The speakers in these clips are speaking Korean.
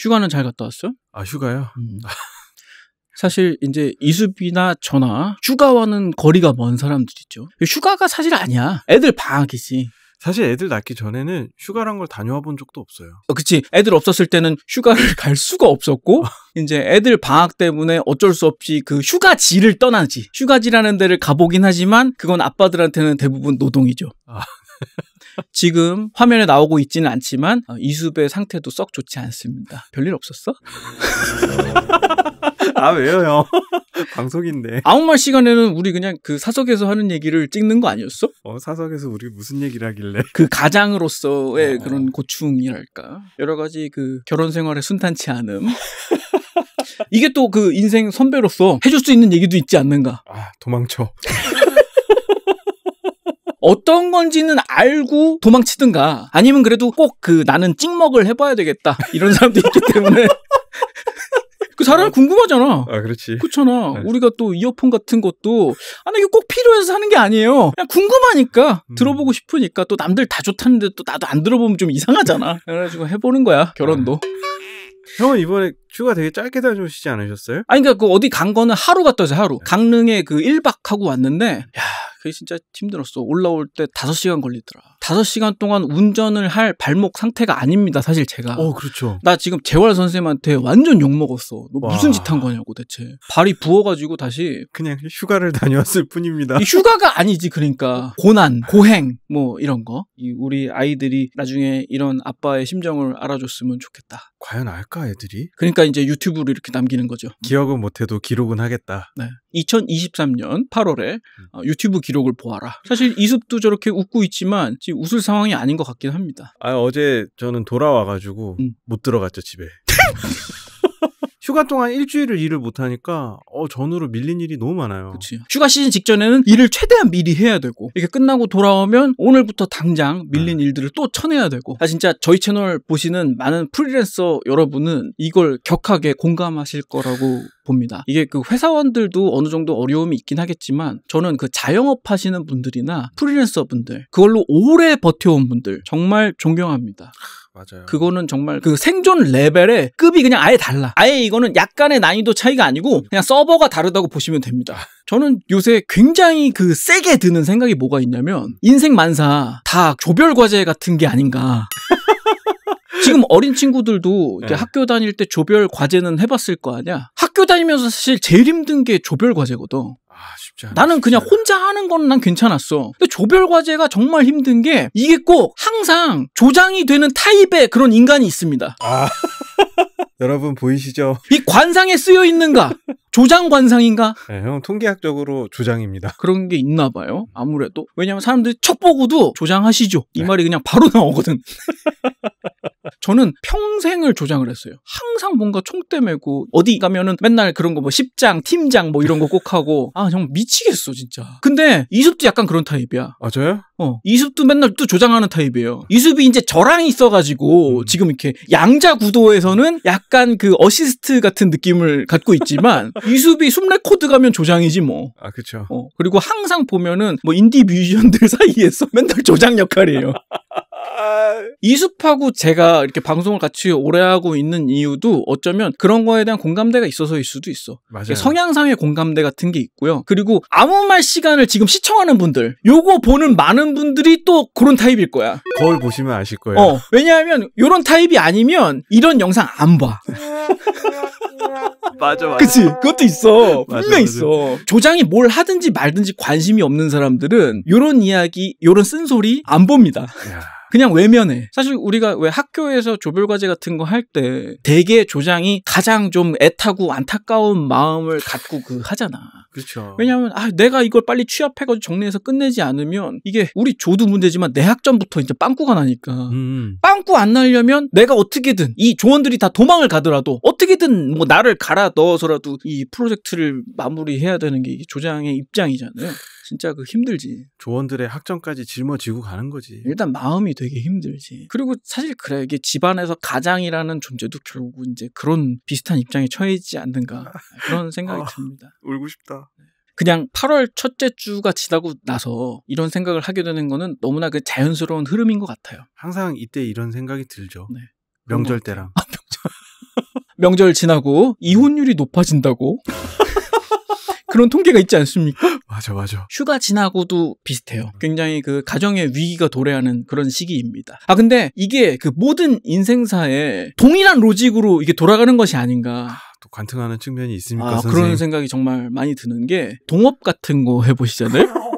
휴가는 잘 갔다 왔어요? 아, 휴가요? 음. 사실 이제 이수비나 저나 휴가와는 거리가 먼사람들있죠 휴가가 사실 아니야. 애들 방학이지. 사실 애들 낳기 전에는 휴가란 걸 다녀와 본 적도 없어요. 어, 그치. 애들 없었을 때는 휴가를 갈 수가 없었고, 이제 애들 방학 때문에 어쩔 수 없이 그 휴가지를 떠나지. 휴가지라는 데를 가보긴 하지만, 그건 아빠들한테는 대부분 노동이죠. 아. 지금 화면에 나오고 있지는 않지만 어, 이수배 상태도 썩 좋지 않습니다. 별일 없었어? 아 왜요 형? 방송인데. 아무 말 시간에는 우리 그냥 그 사석에서 하는 얘기를 찍는 거 아니었어? 어 사석에서 우리 무슨 얘기를 하길래? 그 가장으로서의 어. 그런 고충이랄까 여러 가지 그 결혼 생활의 순탄치 않음. 이게 또 그 인생 선배로서 해줄 수 있는 얘기도 있지 않는가? 아 도망쳐. 어떤 건지는 알고 도망치든가 아니면 그래도 꼭 그 나는 찍먹을 해봐야 되겠다 이런 사람도 있기 때문에 그 사람이 궁금하잖아. 아, 그렇지. 그렇잖아. 네. 우리가 또 이어폰 같은 것도, 아, 니 이거 꼭 필요해서 하는게 아니에요. 그냥 궁금하니까, 음. 들어보고 싶으니까, 또 남들 다 좋다는데 또 나도 안 들어보면 좀 이상하잖아. 그래가지고 해보는 거야, 결혼도. 형은 이번에 휴가 되게 짧게 다녀오시지 않으셨어요? 아니, 그러니까 그 어디 간 거는 하루 갔다 와서 하루. 강릉에 그 1박 하고 왔는데, 야, 그게 진짜 힘들었어. 올라올 때5 시간 걸리더라. 5 시간 동안 운전을 할 발목 상태가 아닙니다. 사실 제가. 어, 그렇죠. 나 지금 재활 선생님한테 완전 욕 먹었어. 너 무슨 와. 짓한 거냐고 대체. 발이 부어가지고 다시 그냥 휴가를 다녀왔을 뿐입니다. 이 휴가가 아니지 그러니까 고난, 고행 뭐 이런 거. 이 우리 아이들이 나중에 이런 아빠의 심정을 알아줬으면 좋겠다. 과연 알까 애들이? 그러니까 이제 유튜브로 이렇게 남기는 거죠. 기억은 못해도 기록은 하겠다. 네. 2023년 8월에 음. 어, 유튜브 기록을 보아라. 사실 이습도 저렇게 웃고 있지만 웃을 상황이 아닌 것 같긴 합니다. 아 어제 저는 돌아와가지고 음. 못 들어갔죠 집에. 휴가 동안 일주일을 일을 못하니까 어전후로 밀린 일이 너무 많아요. 그치. 휴가 시즌 직전에는 일을 최대한 미리 해야 되고 이게 렇 끝나고 돌아오면 오늘부터 당장 밀린 네. 일들을 또 쳐내야 되고 아 진짜 저희 채널 보시는 많은 프리랜서 여러분은 이걸 격하게 공감하실 거라고 봅니다. 이게 그 회사원들도 어느 정도 어려움이 있긴 하겠지만 저는 그 자영업 하시는 분들이나 프리랜서 분들 그걸로 오래 버텨온 분들 정말 존경합니다. 맞아요. 그거는 정말 그 생존 레벨의 급이 그냥 아예 달라. 아예 이거는 약간의 난이도 차이가 아니고 그냥 서버가 다르다고 보시면 됩니다. 저는 요새 굉장히 그 세게 드는 생각이 뭐가 있냐면 인생 만사 다 조별 과제 같은 게 아닌가. 지금 어린 친구들도 네. 학교 다닐 때 조별 과제는 해봤을 거 아니야? 학교 다니면서 사실 제일 힘든 게 조별 과제거든. 아, 나는 그냥 혼자 하는 건 난 괜찮았어. 근데 조별 과제가 정말 힘든 게 이게 꼭 항상 조장이 되는 타입의 그런 인간이 있습니다. 아. 여러분 보이시죠? 이 관상에 쓰여 있는가? 조장 관상인가? 네, 형 통계학적으로 조장입니다. 그런 게 있나 봐요. 아무래도. 왜냐면 사람들이 척 보고도 조장하시죠. 이 네. 말이 그냥 바로 나오거든. 저는 평생을 조장을 했어요. 항상 뭔가 총대 메고 어디 가면은 맨날 그런 거 뭐 십장, 팀장 뭐 이런 거 꼭 하고 아정 미치겠어 진짜. 근데 이습도 약간 그런 타입이야. 맞아요? 어 이습도 맨날 또 조장하는 타입이에요. 이습이 이제 저랑 있어가지고 음. 지금 이렇게 양자 구도에서는 약간 그 어시스트 같은 느낌을 갖고 있지만 이습이 숨 레코드 가면 조장이지 뭐. 아 그렇죠. 어, 그리고 항상 보면은 뭐 인디 뮤지션들 사이에서 맨날 조장 역할이에요. 이숲하고 제가 이렇게 방송을 같이 오래 하고 있는 이유도 어쩌면 그런 거에 대한 공감대가 있어서일 수도 있어. 맞아요. 성향상의 공감대 같은 게 있고요. 그리고 아무 말 시간을 지금 시청하는 분들, 요거 보는 많은 분들이 또 그런 타입일 거야. 거울 보시면 아실 거예요. 어, 왜냐하면 요런 타입이 아니면 이런 영상 안 봐. 맞아, 맞아. 그치? 그것도 있어. 분명 맞 있어. 조장이 뭘 하든지 말든지 관심이 없는 사람들은 요런 이야기, 요런 쓴소리 안 봅니다. 야. 그냥 외면해. 사실 우리가 왜 학교에서 조별과제 같은 거 할 때 대개 조장이 가장 좀 애타고 안타까운 마음을 갖고 그 하잖아. 그렇죠. 왜냐하면 아 내가 이걸 빨리 취합해가지고 정리해서 끝내지 않으면 이게 우리 조도 문제지만 내 학점부터 이제 빵꾸가 나니까 음, 음. 빵꾸 안 나려면 내가 어떻게든 이 조원들이 다 도망을 가더라도 어떻게든 뭐 나를 갈아 넣어서라도 이 프로젝트를 마무리해야 되는 게 조장의 입장이잖아요. 진짜 그 힘들지. 조원들의 학점까지 짊어지고 가는 거지. 일단 마음이 되게 힘들지. 그리고 사실 그래 이게 집안에서 가장이라는 존재도 결국 이제 그런 비슷한 입장에 처해지지 않는가 아. 그런 생각이 아, 듭니다. 울고 싶다. 그냥 8월 첫째 주가 지나고 나서 이런 생각을 하게 되는 거는 너무나 그 자연스러운 흐름인 것 같아요. 항상 이때 이런 생각이 들죠. 네. 명절 때랑. 아, 명절. 명절 지나고 이혼율이 높아진다고. 그런 통계가 있지 않습니까? 맞아, 맞아. 휴가 지나고도 비슷해요. 음. 굉장히 그 가정의 위기가 도래하는 그런 시기입니다. 아, 근데 이게 그 모든 인생사에 동일한 로직으로 이게 돌아가는 것이 아닌가. 아, 또 관통하는 측면이 있습니까? 아, 선생님? 그런 생각이 정말 많이 드는 게 동업 같은 거 해보시잖아요.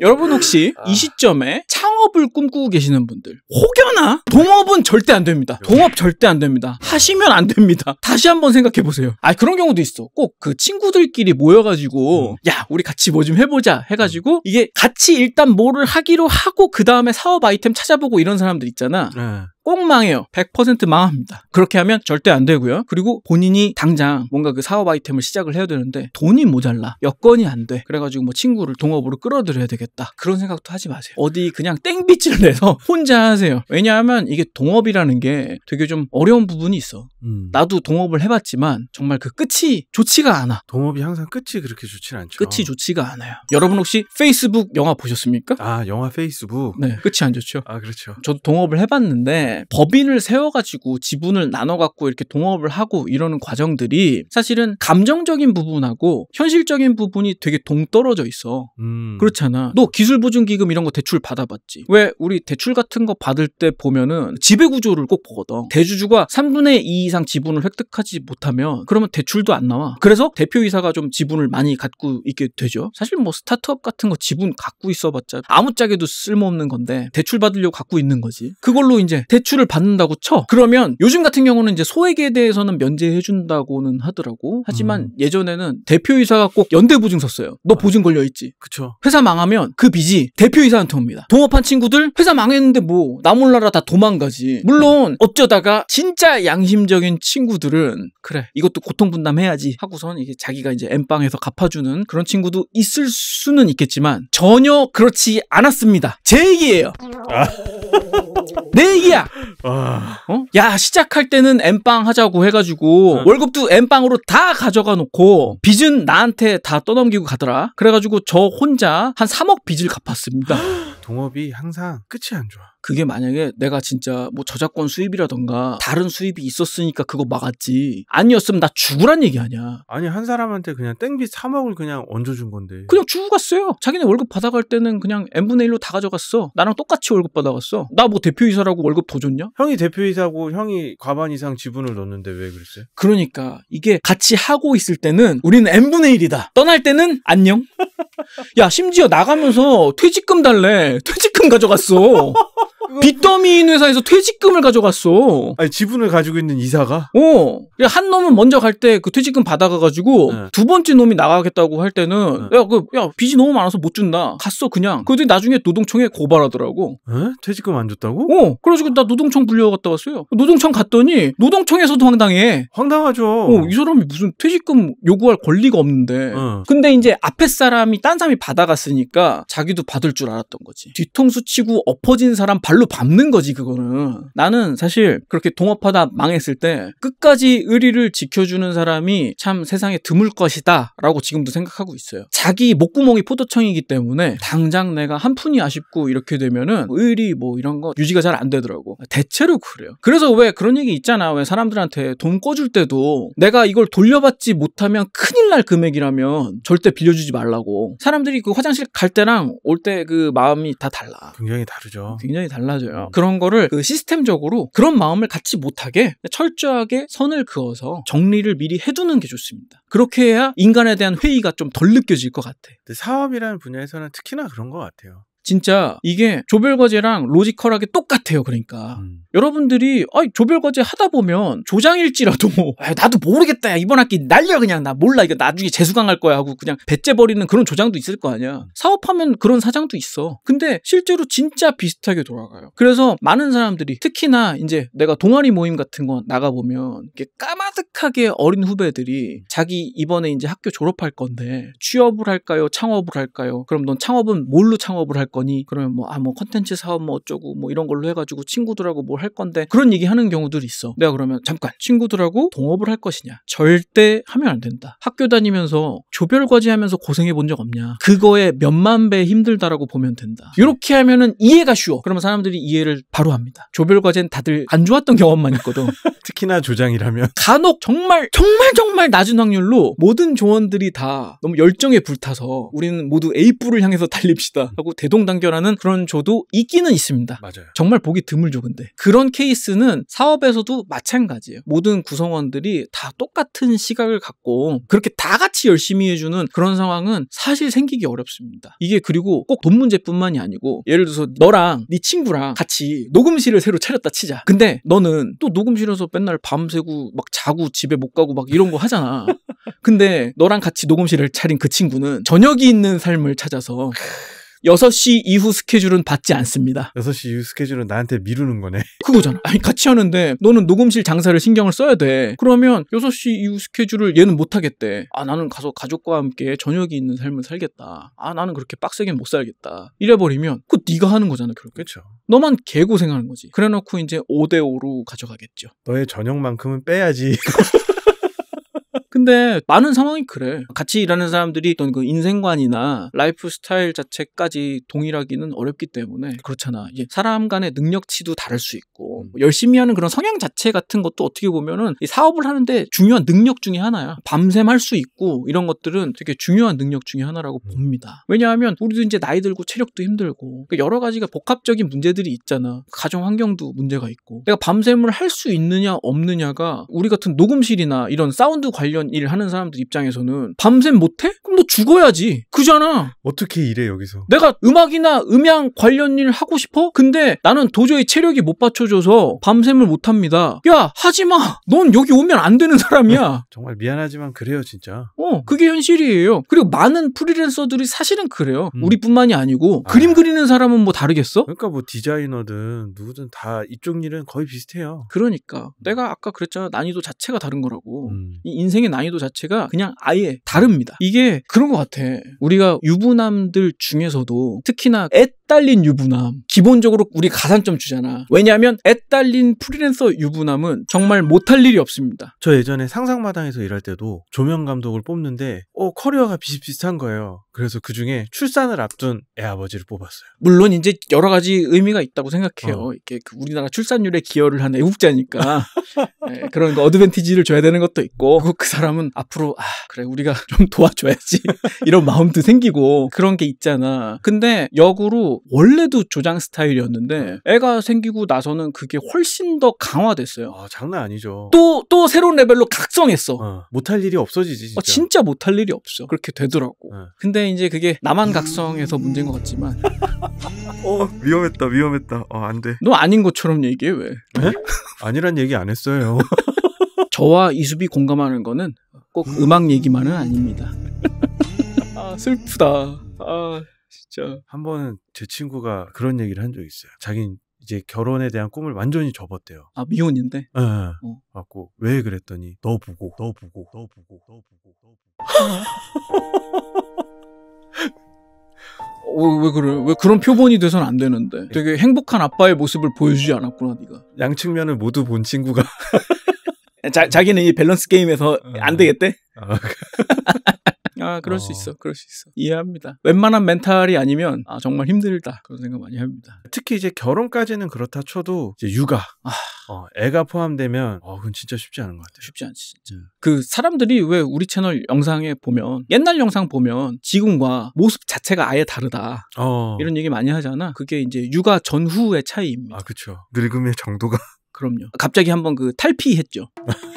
여러분 혹시 아. 이 시점에 창업을 꿈꾸고 계시는 분들 혹여나 동업은 절대 안 됩니다. 동업 절대 안 됩니다. 하시면 안 됩니다. 다시 한번 생각해 보세요. 아 그런 경우도 있어. 꼭 그 친구들끼리 모여가지고 음. 야 우리 같이 뭐 좀 해보자 해가지고 이게 같이 일단 뭐를 하기로 하고 그 다음에 사업 아이템 찾아보고 이런 사람들 있잖아. 네. 꼭 망해요. 100% 망합니다. 그렇게 하면 절대 안 되고요. 그리고 본인이 당장 뭔가 그 사업 아이템을 시작을 해야 되는데 돈이 모자라. 여건이 안 돼. 그래가지고 뭐 친구를 동업으로 끌어들여야 되겠다. 그런 생각도 하지 마세요. 어디 그냥 땡빛을 내서 혼자 하세요. 왜냐하면 이게 동업이라는 게 되게 좀 어려운 부분이 있어. 음. 나도 동업을 해봤지만 정말 그 끝이 좋지가 않아. 동업이 항상 끝이 그렇게 좋지 않죠. 끝이 좋지가 않아요. 여러분 혹시 페이스북 영화 보셨습니까? 아 영화 페이스북. 네, 끝이 안 좋죠. 아 그렇죠. 저도 동업을 해봤는데 법인을 세워가지고 지분을 나눠갖고 이렇게 동업을 하고 이러는 과정들이 사실은 감정적인 부분하고 현실적인 부분이 되게 동떨어져 있어. 음. 그렇잖아. 너 기술보증기금 이런 거 대출 받아봤지. 왜 우리 대출 같은 거 받을 때 보면은 지배구조를 꼭 보거든. 대주주가 3분의 2 이상 지분을 획득하지 못하면 그러면 대출도 안 나와. 그래서 대표이사가 좀 지분을 많이 갖고 있게 되죠. 사실 뭐 스타트업 같은 거 지분 갖고 있어봤자 아무짝에도 쓸모없는 건데 대출 받으려고 갖고 있는 거지. 그걸로 이제 대 대출을 받는다고 쳐. 그러면 요즘 같은 경우는 이제 소액에 대해서는 면제해준다고는 하더라고. 하지만 음. 예전에는 대표이사가 꼭 연대보증 썼어요. 너 아. 보증 걸려있지. 그쵸. 회사 망하면 그 빚이 대표이사한테 옵니다. 동업한 친구들 회사 망했는데 뭐 나 몰라라 다 도망가지. 물론 어쩌다가 진짜 양심적인 친구들은 그래 이것도 고통 분담해야지 하고선 이게 자기가 이제 엠빵에서 갚아주는 그런 친구도 있을 수는 있겠지만 전혀 그렇지 않았습니다. 제 얘기예요. 아. 내 얘기야. 어? 야 시작할 때는 엠빵 하자고 해가지고 월급도 엠빵으로 다 가져가 놓고 빚은 나한테 다 떠넘기고 가더라. 그래가지고 저 혼자 한 3억 빚을 갚았습니다. 동업이 항상 끝이 안 좋아. 그게 만약에 내가 진짜 뭐 저작권 수입이라던가 다른 수입이 있었으니까 그거 막았지 아니었으면 나 죽으란 얘기 아니야 아니 한 사람한테 그냥 땡비 3억을 그냥 얹어준 건데 그냥 죽고 갔어요 자기네 월급 받아갈 때는 그냥 n분의 1로 다 가져갔어 나랑 똑같이 월급 받아갔어 나 뭐 대표이사라고 월급 더 줬냐 형이 대표이사고 형이 과반 이상 지분을 넣는데 왜 그랬어요 그러니까 이게 같이 하고 있을 때는 우리는 n분의 1이다 떠날 때는 안녕 야 심지어 나가면서 퇴직금 달래 퇴직금 가져갔어 빚더미인 회사에서 퇴직금을 가져갔어. 아니 지분을 가지고 있는 이사가? 어. 한 놈은 먼저 갈 때 그 퇴직금 받아가가지고 네. 두 번째 놈이 나가겠다고 할 때는 네. 야그 야 빚이 너무 많아서 못 준다. 갔어 그냥. 그 뒤에 나중에 노동청에 고발하더라고. 에? 퇴직금 안 줬다고? 어. 그래가지고 나 노동청 불려갔다 왔어요. 노동청 갔더니 노동청에서도 황당해. 황당하죠. 어, 이 사람이 무슨 퇴직금 요구할 권리가 없는데. 어. 근데 이제 앞에 사람이 딴 사람이 받아갔으니까 자기도 받을 줄 알았던 거지. 뒤통수 치고 엎어진 사람 발로 발로 밟는 거지 그거는. 나는 사실 그렇게 동업하다 망했을 때 끝까지 의리를 지켜주는 사람이 참 세상에 드물 것이다 라고 지금도 생각하고 있어요. 자기 목구멍이 포도청이기 때문에 당장 내가 한 푼이 아쉽고 이렇게 되면은 의리 뭐 이런 거 유지가 잘 안 되더라고. 대체로 그래요. 그래서 왜 그런 얘기 있잖아. 왜 사람들한테 돈 꿔줄 때도 내가 이걸 돌려받지 못하면 큰일 날 금액이라면 절대 빌려주지 말라고. 사람들이 그 화장실 갈 때랑 올 때 그 마음이 다 달라. 굉장히 다르죠. 굉장히 달라. 달라져요. 음. 그런 거를 그 시스템적으로 그런 마음을 갖지 못하게 철저하게 선을 그어서 정리를 미리 해두는 게 좋습니다. 그렇게 해야 인간에 대한 회의가 좀 덜 느껴질 것 같아. 사업이라는 분야에서는 특히나 그런 것 같아요. 진짜 이게 조별과제랑 로지컬하게 똑같아요. 그러니까 음. 여러분들이 아이, 조별과제 하다 보면 조장일지라도 아이, 나도 모르겠다. 야, 이번 학기 날려 그냥 나 몰라 이거 나중에 재수강할 거야 하고 그냥 배째 버리는 그런 조장도 있을 거 아니야. 음. 사업하면 그런 사장도 있어. 근데 실제로 진짜 비슷하게 돌아가요. 그래서 많은 사람들이 특히나 이제 내가 동아리 모임 같은 거 나가 보면 까마득하게 어린 후배들이 음. 자기 이번에 이제 학교 졸업할 건데 취업을 할까요? 창업을 할까요? 그럼 넌 창업은 뭘로 창업을 할 거야? 거니 그러면 뭐아뭐 아, 뭐 컨텐츠 사업 뭐 어쩌고 뭐 이런 걸로 해가지고 친구들하고 뭘 할 건데 그런 얘기 하는 경우들이 있어. 내가 그러면 잠깐 친구들하고 동업을 할 것이냐 절대 하면 안 된다. 학교 다니면서 조별 과제하면서 고생해 본 적 없냐? 그거에 몇 만 배 힘들다라고 보면 된다. 이렇게 하면은 이해가 쉬워. 그러면 사람들이 이해를 바로 합니다. 조별 과제는 다들 안 좋았던 경험만 있거든. 특히나 조장이라면 간혹 정말 정말 정말 낮은 확률로 모든 조원들이 다 너무 열정에 불타서 우리는 모두 a 뿔를 향해서 달립시다 하고 대동 당당결하는 그런 조도 있기는 있습니다. 맞아요. 정말 보기 드물죠, 근데. 그런 케이스는 사업에서도 마찬가지예요. 모든 구성원들이 다 똑같은 시각을 갖고 그렇게 다 같이 열심히 해주는 그런 상황은 사실 생기기 어렵습니다. 이게 그리고 꼭 돈 문제뿐만이 아니고 예를 들어서 너랑 네 친구랑 같이 녹음실을 새로 차렸다 치자. 근데 너는 또 녹음실에서 맨날 밤새고 막 자고 집에 못 가고 막 이런 거 하잖아. 근데 너랑 같이 녹음실을 차린 그 친구는 저녁이 있는 삶을 찾아서 6시 이후 스케줄은 받지 않습니다. 6시 이후 스케줄은 나한테 미루는 거네. 그거잖아. 아니, 같이 하는데 너는 녹음실 장사를 신경을 써야 돼. 그러면 6시 이후 스케줄을 얘는 못 하겠대. 아, 나는 가서 가족과 함께 저녁이 있는 삶을 살겠다. 아, 나는 그렇게 빡세게 못 살겠다. 이래버리면 그 네가 하는 거잖아, 결국. 그렇죠. 너만 개고생하는 거지. 그래놓고 이제 5대5로 가져가겠죠. 너의 저녁만큼은 빼야지. 근데 많은 상황이 그래. 같이 일하는 사람들이 어떤 그 인생관이나 라이프 스타일 자체까지 동일하기는 어렵기 때문에 그렇잖아. 사람 간의 능력치도 다를 수 있고 음. 뭐 열심히 하는 그런 성향 자체 같은 것도 어떻게 보면은 이 사업을 하는데 중요한 능력 중에 하나야. 밤샘 할 수 있고 이런 것들은 되게 중요한 능력 중에 하나라고 음. 봅니다. 왜냐하면 우리도 이제 나이 들고 체력도 힘들고 그러니까 여러 가지가 복합적인 문제들이 있잖아. 가정 환경도 문제가 있고 내가 밤샘을 할 수 있느냐 없느냐가 우리 같은 녹음실이나 이런 사운드 관련 일 하는 사람들 입장에서는 밤샘 못해? 그럼 너 죽어야지. 그잖아. 어떻게 일해 여기서? 내가 음악이나 음향 관련 일 하고 싶어? 근데 나는 도저히 체력이 못 받쳐줘서 밤샘을 못합니다. 야 하지마. 넌 여기 오면 안 되는 사람이야. 정말 미안하지만 그래요 진짜. 어 그게 현실이에요. 그리고 많은 프리랜서들이 사실은 그래요. 음. 우리뿐만이 아니고 아. 그림 그리는 사람은 뭐 다르겠어? 그러니까 뭐 디자이너든 누구든 다 이쪽 일은 거의 비슷해요. 그러니까 내가 아까 그랬잖아 난이도 자체가 다른 거라고. 음. 이 인생의 난 난이도 자체가 그냥 아예 다릅니다. 이게 그런 것 같아. 우리가 유부남들 중에서도 특히나 애애 딸린 유부남. 기본적으로 우리 가산점 주잖아. 왜냐하면 애 딸린 프리랜서 유부남은 정말 못할 일이 없습니다. 저 예전에 상상마당에서 일할 때도 조명 감독을 뽑는데 어 커리어가 비슷비슷한 거예요. 그래서 그 중에 출산을 앞둔 애 아버지를 뽑았어요. 물론 이제 여러 가지 의미가 있다고 생각해요. 어. 이게 그 우리나라 출산율에 기여를 한 애국자니까 네, 그런 거 어드밴티지를 줘야 되는 것도 있고 그 사람은 앞으로 아 그래 우리가 좀 도와줘야지 이런 마음도 생기고 그런 게 있잖아. 근데 역으로 원래도 조장 스타일이었는데 네. 애가 생기고 나서는 그게 훨씬 더 강화됐어요. 아, 장난 아니죠. 또, 또 새로운 레벨로 각성했어. 어, 못할 일이 없어지지. 어, 진짜, 어, 진짜 못할 일이 없어. 그렇게 되더라고. 어. 근데 이제 그게 나만 각성해서 문제인 것 같지만. 어, 위험했다, 위험했다. 어, 안 돼. 너 아닌 것처럼 얘기해, 왜? 네? 아니란 얘기 안 했어요. 저와 이수비 공감하는 거는 꼭 음악 얘기만은 아닙니다. 아, 슬프다. 아. 진짜. 한 번은 제 친구가 그런 얘기를 한 적이 있어요. 자긴 이제 결혼에 대한 꿈을 완전히 접었대요. 아 미혼인데. 예. 예. 어. 맞고 왜 그랬더니 너 보고 너 보고 너 보고 너 보고 너 보고. 어, 왜 그래? 왜 그런 표본이 돼선 안 되는데? 예. 되게 행복한 아빠의 모습을 보여주지 않았구나 네가. 양측면을 모두 본 친구가. 자, 자기는 이 밸런스 게임에서 어. 안 되겠대? 아, 그- 아, 그럴 어. 수 있어. 그럴 수 있어. 이해합니다. 웬만한 멘탈이 아니면 아, 정말 힘들다. 그런 생각 많이 합니다. 특히 이제 결혼까지는 그렇다 쳐도 이제 육아. 아. 어, 애가 포함되면 어, 그건 진짜 쉽지 않은 것 같아요. 쉽지 않지. 진짜. 네. 그 사람들이 왜 우리 채널 영상에 보면 옛날 영상 보면 지금과 모습 자체가 아예 다르다. 어. 이런 얘기 많이 하잖아. 그게 이제 육아 전후의 차이입니다. 아, 그렇죠. 늙음의 정도가 그럼요. 갑자기 한번 그 탈피했죠.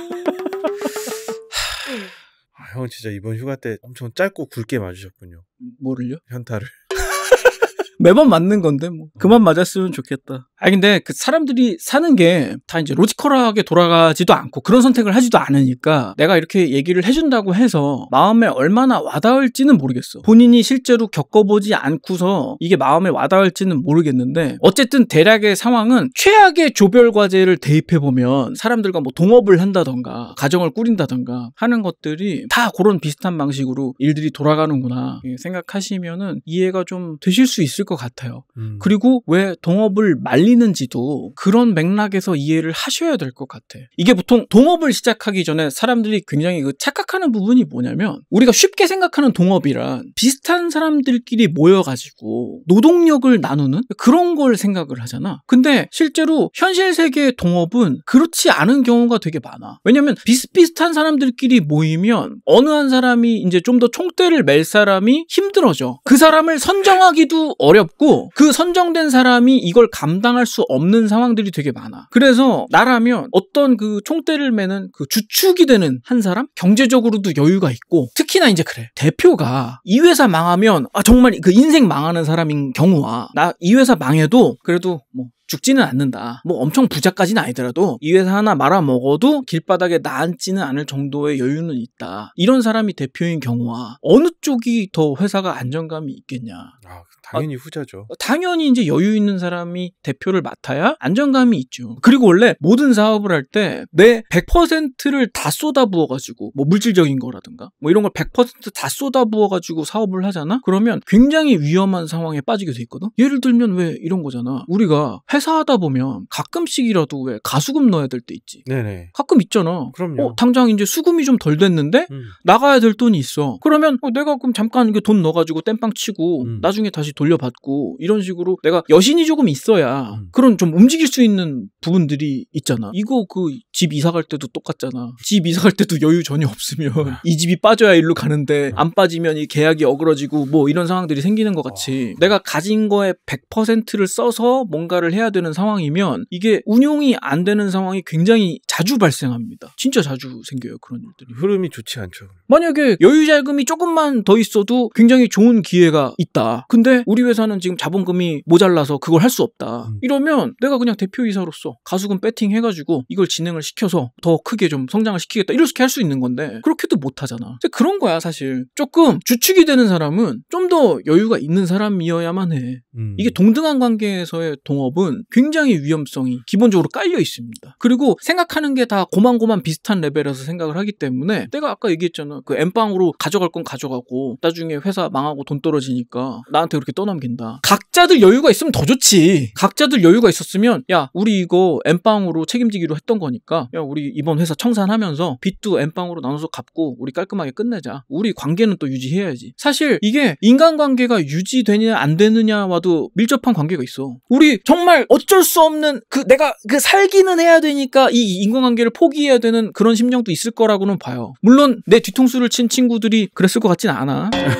형은 진짜 이번 휴가 때 엄청 짧고 굵게 맞으셨군요. 뭐를요? 현타를. 매번 맞는 건데 뭐 그만 맞았으면 좋겠다. 아 근데 그 사람들이 사는 게 다 이제 로지컬하게 돌아가지도 않고 그런 선택을 하지도 않으니까 내가 이렇게 얘기를 해준다고 해서 마음에 얼마나 와닿을지는 모르겠어. 본인이 실제로 겪어보지 않고서 이게 마음에 와닿을지는 모르겠는데 어쨌든 대략의 상황은 최악의 조별 과제를 대입해 보면 사람들과 뭐 동업을 한다던가 가정을 꾸린다던가 하는 것들이 다 그런 비슷한 방식으로 일들이 돌아가는구나 예, 생각하시면은 이해가 좀 되실 수 있을 것 같아요. 음. 그리고 왜 동업을 말리 열리는지도 그런 맥락에서 이해를 하셔야 될 것 같아. 이게 보통 동업을 시작하기 전에 사람들이 굉장히 그 착각하는 부분이 뭐냐면 우리가 쉽게 생각하는 동업이란 비슷한 사람들끼리 모여가지고 노동력을 나누는 그런 걸 생각을 하잖아. 근데 실제로 현실 세계의 동업은 그렇지 않은 경우가 되게 많아. 왜냐면 비슷비슷한 사람들끼리 모이면 어느 한 사람이 이제 좀 더 총대를 맬 사람이 힘들어져. 그 사람을 선정하기도 어렵고 그 선정된 사람이 이걸 감당할 감당할 수 없는 상황들이 되게 많아. 그래서 나라면 어떤 그 총대를 매는 그 주축이 되는 한 사람 경제적으로도 여유가 있고 특히나 이제 그래 대표가 이 회사 망하면 아 정말 그 인생 망하는 사람인 경우와 나 이 회사 망해도 그래도 뭐 죽지는 않는다. 뭐 엄청 부자까지는 아니더라도 이 회사 하나 말아먹어도 길바닥에 나앉지는 않을 정도의 여유는 있다. 이런 사람이 대표인 경우와 어느 쪽이 더 회사가 안정감이 있겠냐. 아, 당연히 아, 후자죠. 어, 당연히 이제 여유 있는 사람이 대표를 맡아야 안정감이 있죠. 그리고 원래 모든 사업을 할 때 내 100%를 다 쏟아부어가지고 뭐 물질적인 거라든가 뭐 이런 걸 100%다 쏟아부어가지고 사업을 하잖아? 그러면 굉장히 위험한 상황에 빠지게 돼 있거든? 예를 들면 왜 이런 거잖아. 우리가 회 회사하다 보면 가끔씩이라도 왜 가수금 넣어야 될 때 있지. 네네. 가끔 있잖아. 그럼요. 어, 당장 이제 수금이 좀 덜 됐는데 음. 나가야 될 돈이 있어. 그러면 어, 내가 그럼 잠깐 이게 돈 넣어가지고 땜빵 치고 음. 나중에 다시 돌려받고 이런 식으로 내가 여신이 조금 있어야 음. 그런 좀 움직일 수 있는 부분들이 있잖아. 이거 그 집 이사 갈 때도 똑같잖아. 집 이사 갈 때도 여유 전혀 없으면 아. 이 집이 빠져야 일로 가는데 음. 안 빠지면 이 계약이 어그러지고 뭐 이런 상황들이 생기는 것 같이 어. 내가 가진 거에 100%를 써서 뭔가를 해야 되는 상황이면 이게 운용이 안 되는 상황이 굉장히 자주 발생합니다. 진짜 자주 생겨요 그런 일들이. 흐름이 좋지 않죠. 만약에 여유 자금이 조금만 더 있어도 굉장히 좋은 기회가 있다. 근데 우리 회사는 지금 자본금이 모자라서 그걸 할 수 없다. 음. 이러면 내가 그냥 대표이사로서 가수금 배팅 해가지고 이걸 진행을 시켜서 더 크게 좀 성장을 시키겠다 이렇게 할 수 있는 건데 그렇게도 못 하잖아. 근데 그런 거야 사실. 조금 주축이 되는 사람은 좀 더 여유가 있는 사람이어야만 해. 음. 이게 동등한 관계에서의 동업은 경우는 굉장히 위험성이 기본적으로 깔려 있습니다. 그리고 생각하는 게 다 고만고만 비슷한 레벨에서 생각을 하기 때문에 내가 아까 얘기했잖아. 그 엠빵으로 가져갈 건 가져가고 나중에 회사 망하고 돈 떨어지니까 나한테 그렇게 떠넘긴다. 각자들 여유가 있으면 더 좋지. 각자들 여유가 있었으면 야 우리 이거 엠빵으로 책임지기로 했던 거니까 야 우리 이번 회사 청산하면서 빚도 엠빵으로 나눠서 갚고 우리 깔끔하게 끝내자. 우리 관계는 또 유지해야지. 사실 이게 인간관계가 유지되냐 안 되느냐와도 밀접한 관계가 있어. 우리 정말 정말 어쩔 수 없는 그 내가 그 살기는 해야 되니까 이 인간관계를 포기해야 되는 그런 심정도 있을 거라고는 봐요. 물론 내 뒤통수를 친 친구들이 그랬을 것 같진 않아.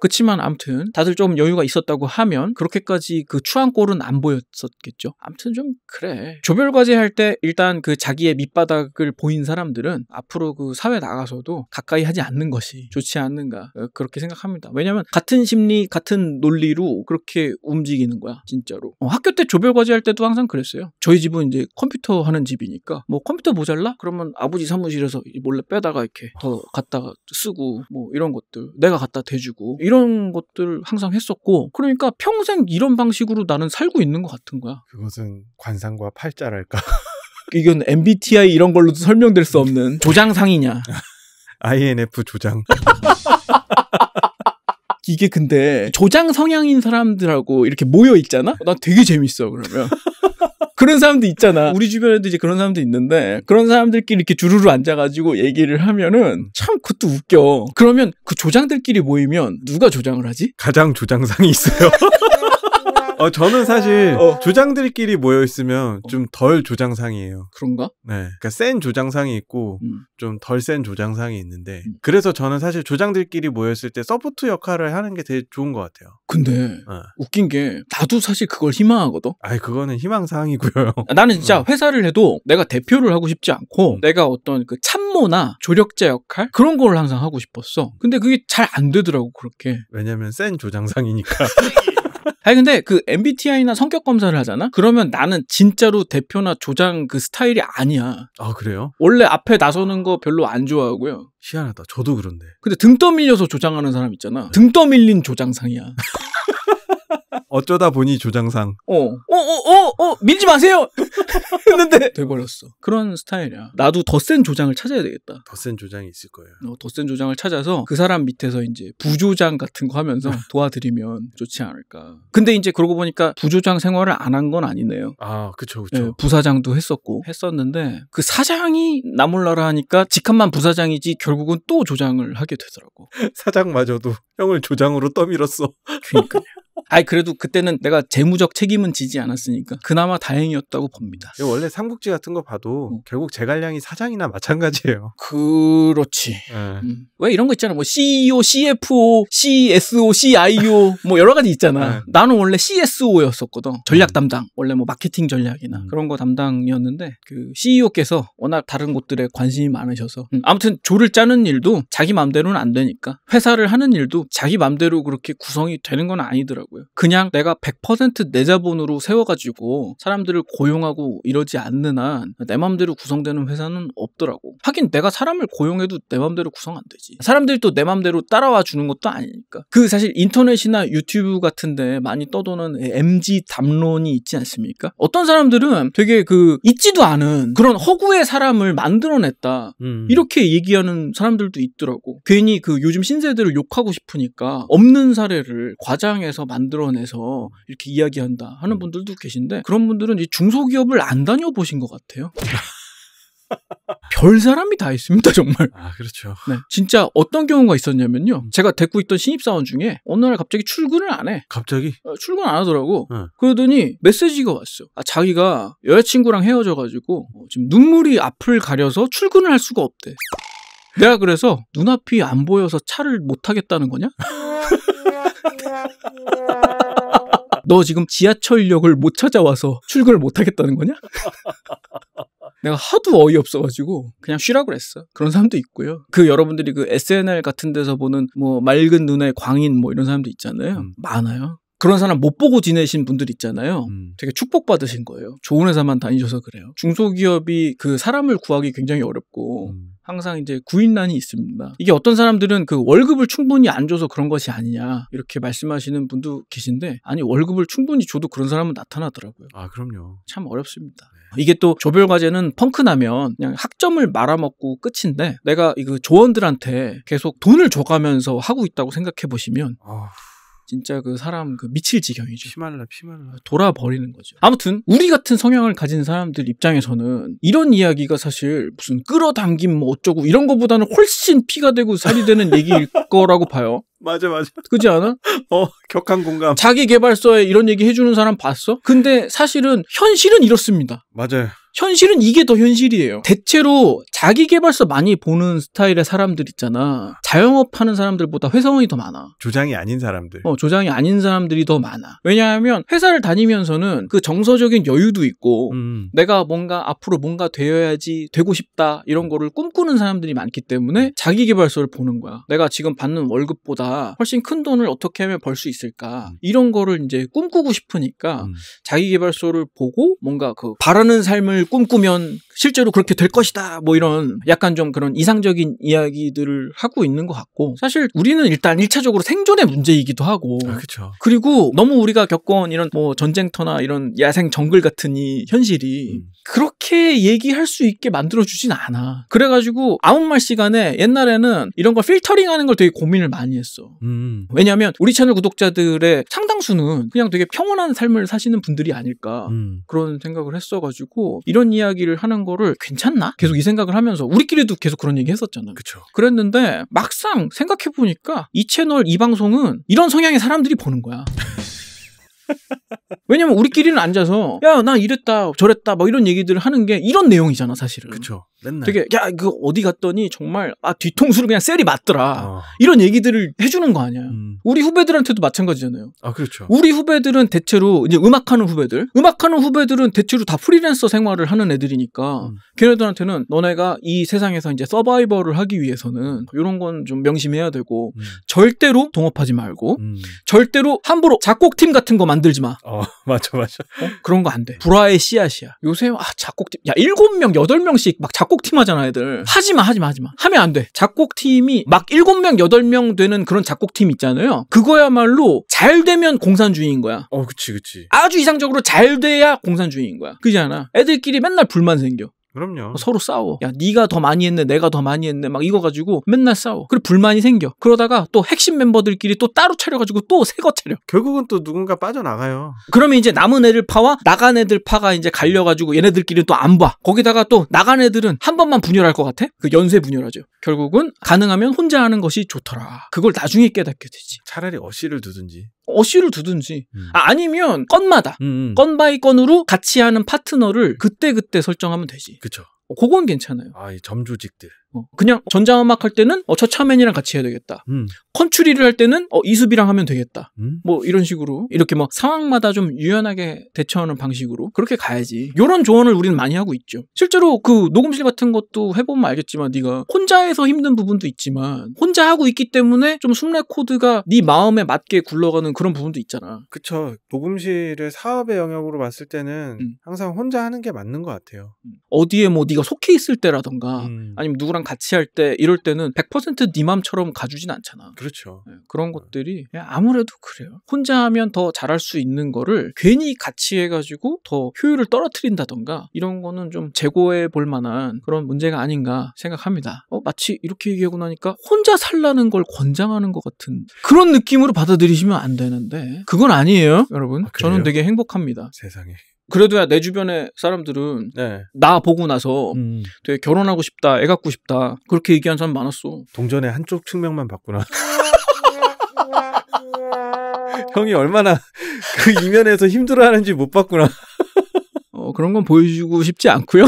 그치만 암튼 다들 좀 여유가 있었다고 하면 그렇게까지 그 추앙골은 안 보였었겠죠. 암튼 좀 그래. 조별과제 할 때 일단 그 자기의 밑바닥을 보인 사람들은 앞으로 그 사회 나가서도 가까이 하지 않는 것이 좋지 않는가 어, 그렇게 생각합니다. 왜냐면 같은 심리 같은 논리로 그렇게 움직이는 거야 진짜로. 어, 학교 때 조별과제 할 때도 항상 그랬어요. 저희 집은 이제 컴퓨터 하는 집이니까 뭐 컴퓨터 모자라? 그러면 아버지 사무실에서 몰래 빼다가 이렇게 더 갖다 쓰고 뭐 이런 것들 내가 갖다 대주고 이런 것들 항상 했었고 그러니까 평생 이런 방식으로 나는 살고 있는 것 같은 거야. 그것은 관상과 팔자랄까. 이건 MBTI 이런 걸로도 설명될 수 없는 조장상이냐. INF 조장. 이게 근데 조장 성향인 사람들하고 이렇게 모여 있잖아? 나 되게 재밌어, 그러면. 그런 사람도 있잖아. 우리 주변에도 이제 그런 사람도 있는데 그런 사람들끼리 이렇게 주르르 앉아가지고 얘기를 하면은 참 그것도 웃겨. 그러면 그 조장들끼리 모이면 누가 조장을 하지? 가장 조장상이 있어요. 어, 저는 사실 어. 조장들끼리 모여 있으면 어. 좀덜 조장상이에요. 그런가? 네. 그러니까 센 조장상이 있고 음. 좀덜 센 조장상이 있는데 음. 그래서 저는 사실 조장들끼리 모여 있을 때 서포트 역할을 하는 게 되게 좋은 것 같아요. 근데 어. 웃긴 게 나도 사실 그걸 희망하거든. 아이 그거는 희망 사항이고요. 아, 나는 진짜 어. 회사를 해도 내가 대표를 하고 싶지 않고 음. 내가 어떤 그 참모나 조력자 역할 그런 걸 항상 하고 싶었어. 근데 그게 잘 안 되더라고 그렇게. 왜냐면 센 조장상이니까. 아니 근데 그 MBTI나 성격 검사를 하잖아? 그러면 나는 진짜로 대표나 조장 그 스타일이 아니야. 아 그래요? 원래 앞에 나서는 거 별로 안 좋아하고요. 희한하다. 저도 그런데. 근데 등 떠밀려서 조장하는 사람 있잖아. 등 떠밀린 조장상이야. 어쩌다 보니 조장상. 어, 어, 어, 어, 어, 밀지 마세요! 했는데. 돼버렸어. 그런 스타일이야. 나도 더 센 조장을 찾아야 되겠다. 더 센 조장이 있을 거예요. 어, 더 센 조장을 찾아서 그 사람 밑에서 이제 부조장 같은 거 하면서 도와드리면 좋지 않을까. 근데 이제 그러고 보니까 부조장 생활을 안 한 건 아니네요. 아, 그쵸, 그쵸. 네, 부사장도 했었고, 했었는데 그 사장이 나 몰라라 하니까 직함만 부사장이지 결국은 또 조장을 하게 되더라고. 사장마저도 형을 조장으로 떠밀었어. 그니까요. 아이 그래도 그때는 내가 재무적 책임은 지지 않았으니까 그나마 다행이었다고 봅니다. 원래 삼국지 같은 거 봐도 어. 결국 제갈량이 사장이나 마찬가지예요. 그렇지. 예. 음. 왜 이런 거 있잖아. 뭐 CEO, CFO, CSO, CIO e 뭐 여러 가지 있잖아. 네. 나는 원래 CSO였었거든. 전략 음. 담당. 원래 뭐 마케팅 전략이나 음. 그런 거 담당이었는데 그 CEO께서 워낙 다른 곳들에 관심이 많으셔서 음. 아무튼 조를 짜는 일도 자기 마음대로는 안 되니까 회사를 하는 일도 자기 마음대로 그렇게 구성이 되는 건 아니더라고요. 있고요 그냥 내가 100%내 자본으로 세워가지고 사람들을 고용하고 이러지 않는 한내 맘대로 구성되는 회사는 없더라고. 하긴 내가 사람을 고용해도 내 맘대로 구성 안 되지. 사람들이 또내 맘대로 따라와 주는 것도 아니니까. 그 사실 인터넷이나 유튜브 같은데 많이 떠도는 MG 담론이 있지 않습니까? 어떤 사람들은 되게 그 있지도 않은 그런 허구의 사람을 만들어냈다. 음. 이렇게 얘기하는 사람들도 있더라고. 괜히 그 요즘 신세대을 욕하고 싶으니까 없는 사례를 과장해서 만들 만들어내서 이렇게 이야기한다 하는 분들도 계신데 그런 분들은 이 중소기업을 안 다녀보신 것 같아요. 별 사람이 다 있습니다, 정말. 아, 그렇죠. 네. 진짜 어떤 경우가 있었냐면요. 제가 데리고 있던 신입사원 중에 어느 날 갑자기 출근을 안 해. 갑자기? 어, 출근 안 하더라고. 네. 그러더니 메시지가 왔어. 아, 자기가 여자친구랑 헤어져가지고 어, 지금 눈물이 앞을 가려서 출근을 할 수가 없대. 내가 그래서 눈앞이 안 보여서 차를 못 타겠다는 거냐? 너 지금 지하철역을 못 찾아와서 출근을 못 하겠다는 거냐? 내가 하도 어이없어가지고 그냥 쉬라고 그랬어. 그런 사람도 있고요. 그 여러분들이 그 SNL 같은 데서 보는 뭐 맑은 눈의 광인 뭐 이런 사람도 있잖아요. 음. 많아요. 그런 사람 못 보고 지내신 분들 있잖아요. 음. 되게 축복받으신 거예요. 좋은 회사만 다니셔서 그래요. 중소기업이 그 사람을 구하기 굉장히 어렵고 음. 항상 이제 구인난이 있습니다. 이게 어떤 사람들은 그 월급을 충분히 안 줘서 그런 것이 아니냐 이렇게 말씀하시는 분도 계신데 아니 월급을 충분히 줘도 그런 사람은 나타나더라고요. 아 그럼요. 참 어렵습니다. 네. 이게 또 조별 과제는 펑크 나면 그냥 학점을 말아먹고 끝인데 내가 이그 조원들한테 계속 돈을 줘가면서 하고 있다고 생각해 보시면. 어... 진짜 그 사람 그 미칠 지경이죠. 피말라 피말라. 돌아버리는 거죠. 아무튼 우리 같은 성향을 가진 사람들 입장에서는 이런 이야기가 사실 무슨 끌어당김 뭐 어쩌고 이런 거보다는 훨씬 피가 되고 살이 되는 얘기일 거라고 봐요. 맞아 맞아. 그지 않아? 어 격한 공감. 자기 개발서에 이런 얘기 해주는 사람 봤어? 근데 사실은 현실은 이렇습니다. 맞아요. 현실은 이게 더 현실이에요. 대체로 자기 개발서 많이 보는 스타일의 사람들 있잖아. 자영업 하는 사람들보다 회사원이 더 많아. 조장이 아닌 사람들. 어, 조장이 아닌 사람들이 더 많아. 왜냐하면 회사를 다니면서는 그 정서적인 여유도 있고 음. 내가 뭔가 앞으로 뭔가 되어야지 되고 싶다 이런 거를 꿈꾸는 사람들이 많기 때문에 자기 개발서를 보는 거야. 내가 지금 받는 월급보다 음. 훨씬 큰 돈을 어떻게 하면 벌 수 있을까 음. 이런 거를 이제 꿈꾸고 싶으니까 음. 자기개발서를 보고 뭔가 그 바라는 삶을 꿈꾸면 실제로 그렇게 될 것이다 뭐 이런 약간 좀 그런 이상적인 이야기들을 하고 있는 것 같고 사실 우리는 일단 1차적으로 생존의 문제이기도 하고 아, 그리고 너무 우리가 겪어온 이런 뭐 전쟁터나 이런 야생 정글 같은 이 현실이 음. 그렇게 얘기할 수 있게 만들어주진 않아 그래가지고 아홉 말 시간에 옛날에는 이런 걸 필터링하는 걸 되게 고민을 많이 했어 있어. 음. 왜냐하면 우리 채널 구독자들의 상당수는 그냥 되게 평온한 삶을 사시는 분들이 아닐까 음. 그런 생각을 했어가지고 이런 이야기를 하는 거를 괜찮나? 계속 이 생각을 하면서 우리끼리도 계속 그런 얘기 했었잖아. 그쵸. 그랬는데 막상 생각해 보니까 이 채널 이 방송은 이런 성향의 사람들이 보는 거야. 왜냐면 우리끼리는 앉아서 야 나 이랬다 저랬다 뭐 이런 얘기들을 하는 게 이런 내용이잖아 사실은. 그렇죠. 맨날. 되게 야 그 어디 갔더니 정말 아 뒤통수를 그냥 셀이 맞더라 어. 이런 얘기들을 해주는 거 아니야. 음. 우리 후배들한테도 마찬가지잖아요. 아 그렇죠. 우리 후배들은 대체로 이제 음악하는 후배들, 음악하는 후배들은 대체로 다 프리랜서 생활을 하는 애들이니까 음. 걔네들한테는 너네가 이 세상에서 이제 서바이벌을 하기 위해서는 이런 건 좀 명심해야 되고 음. 절대로 동업하지 말고 음. 절대로 함부로 작곡팀 같은 거만 만들지 마. 어, 맞아, 맞아. 어? 그런 거 안 돼. 불화의 씨앗이야. 요새, 아, 작곡팀. 야, 일곱 명, 여덟 명씩 막 작곡팀 하잖아, 애들. 하지 마, 하지 마, 하지 마. 하면 안 돼. 작곡팀이 막 일곱 명, 여덟 명 되는 그런 작곡팀 있잖아요. 그거야말로 잘 되면 공산주의인 거야. 어, 그치, 그치. 아주 이상적으로 잘 돼야 공산주의인 거야. 그지 않아? 애들끼리 맨날 불만 생겨. 그럼요. 서로 싸워. 야, 네가 더 많이 했네, 내가 더 많이 했네, 막 이거 가지고 맨날 싸워. 그리고 불만이 생겨. 그러다가 또 핵심 멤버들끼리 또 따로 차려가지고 또 새 거 차려. 결국은 또 누군가 빠져나가요. 그러면 이제 남은 애들 파와 나간 애들 파가 이제 갈려가지고 얘네들끼리 또 안 봐. 거기다가 또 나간 애들은 한 번만 분열할 것 같아? 그 연쇄 분열하죠. 결국은 가능하면 혼자 하는 것이 좋더라. 그걸 나중에 깨닫게 되지. 차라리 어시를 두든지. 어시를 두든지 음. 아, 니면 건마다 음건 음. 바이 건으로 같이 하는 파트너를 그때그때 그때 설정하면 되지. 그렇죠. 그건 괜찮아요. 아, 이 점조직들. 어, 그냥 전자음악 할 때는 어, 처차맨이랑 같이 해야 되겠다. 음. 컨츄리를 할 때는 어, 이수비랑 하면 되겠다. 음. 뭐 이런 식으로 이렇게 뭐 상황마다 좀 유연하게 대처하는 방식으로 그렇게 가야지. 이런 조언을 우리는 많이 하고 있죠. 실제로 그 녹음실 같은 것도 해보면 알겠지만 네가 혼자해서 힘든 부분도 있지만 혼자 하고 있기 때문에 좀 숨레 코드가 네 마음에 맞게 굴러가는 그런 부분도 있잖아. 그쵸. 녹음실을 사업의 영역으로 봤을 때는 음. 항상 혼자 하는 게 맞는 것 같아요. 음. 어디에 뭐 네가 속해 있을 때라던가 음. 아니면 누구랑 사람 같이 할 때 이럴 때는 100%네 맘처럼 가주진 않잖아. 그렇죠. 예, 네, 그런 것들이 아무래도 그래요. 혼자 하면 더 잘할 수 있는 거를 괜히 같이 해가지고 더 효율을 떨어뜨린다던가 이런 거는 좀 재고해 볼 만한 그런 문제가 아닌가 생각합니다. 어, 마치 이렇게 얘기하고 나니까 혼자 살라는 걸 권장하는 것 같은 그런 느낌으로 받아들이시면 안 되는데 그건 아니에요, 여러분. 아, 저는 되게 행복합니다. 세상에. 그래도 내 주변의 사람들은 네. 나 보고 나서 음. 되게 결혼하고 싶다, 애 갖고 싶다 그렇게 얘기한 사람 많았어. 동전의 한쪽 측면만 봤구나. 형이 얼마나 그 이면에서 힘들어하는지 못 봤구나. 어, 그런 건 보여주고 싶지 않고요.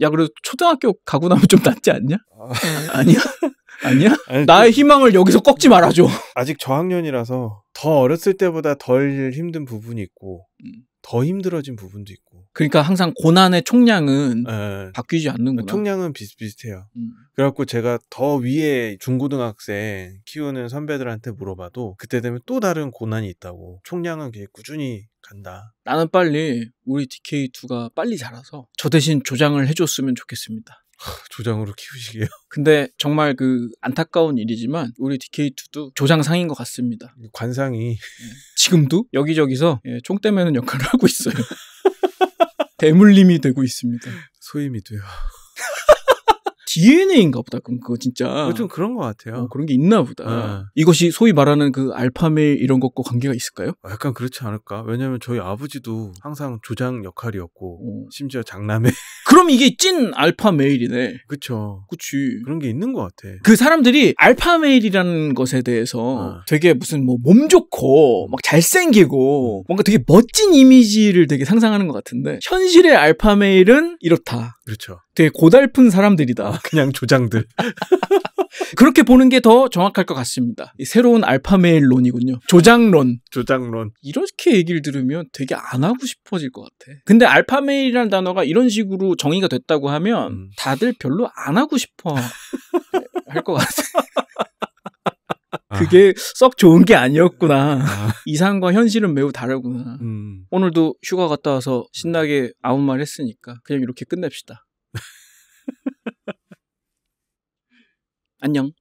야, 그래도 초등학교 가고 나면 좀 낫지 않냐? 아... 니야 아니야? 아니, 나의 그... 희망을 여기서 꺾지 말아줘. 아직 저학년이라서 더 어렸을 때보다 덜 힘든 부분이 있고 음. 더 힘들어진 부분도 있고. 그러니까 항상 고난의 총량은 네. 바뀌지 않는구나. 총량은 비슷비슷해요. 음. 그래갖고 제가 더 위에 중고등학생 키우는 선배들한테 물어봐도 그때 되면 또 다른 고난이 있다고. 총량은 꾸준히 간다. 나는 빨리 우리 DK2가 빨리 자라서 저 대신 조장을 해줬으면 좋겠습니다. 조장으로 키우시게요. 근데 정말 그 안타까운 일이지만 우리 DK2도 조장상인 것 같습니다. 관상이 음, 지금도 여기저기서 예, 총 떼매는 역할을 하고 있어요. 대물림이 되고 있습니다. 소임이 돼요. DNA인가 보다. 그럼 그거 진짜. 좀 그런 것 같아요. 어, 그런 게 있나 보다. 네. 이것이 소위 말하는 그 알파메일 이런 것과 관계가 있을까요? 어, 약간 그렇지 않을까? 왜냐면 저희 아버지도 항상 조장 역할이었고, 어. 심지어 장남의. 그럼 이게 찐 알파메일이네. 그쵸. 그치. 그런 게 있는 것 같아. 그 사람들이 알파메일이라는 것에 대해서 아. 되게 무슨 뭐 몸 좋고, 막 잘생기고, 음. 뭔가 되게 멋진 이미지를 되게 상상하는 것 같은데, 현실의 알파메일은 이렇다. 그렇죠. 되게 고달픈 사람들이다. 그냥 조장들. 그렇게 보는 게 더 정확할 것 같습니다. 새로운 알파메일론이군요. 조장론. 조장론. 이렇게 얘기를 들으면 되게 안 하고 싶어질 것 같아. 근데 알파메일이라는 단어가 이런 식으로 정의가 됐다고 하면 음. 다들 별로 안 하고 싶어 할 것 같아. 아. 그게 아. 썩 좋은 게 아니었구나. 아. 이상과 현실은 매우 다르구나. 음. 오늘도 휴가 갔다 와서 신나게 아무 말 했으니까 그냥 이렇게 끝냅시다. 안녕.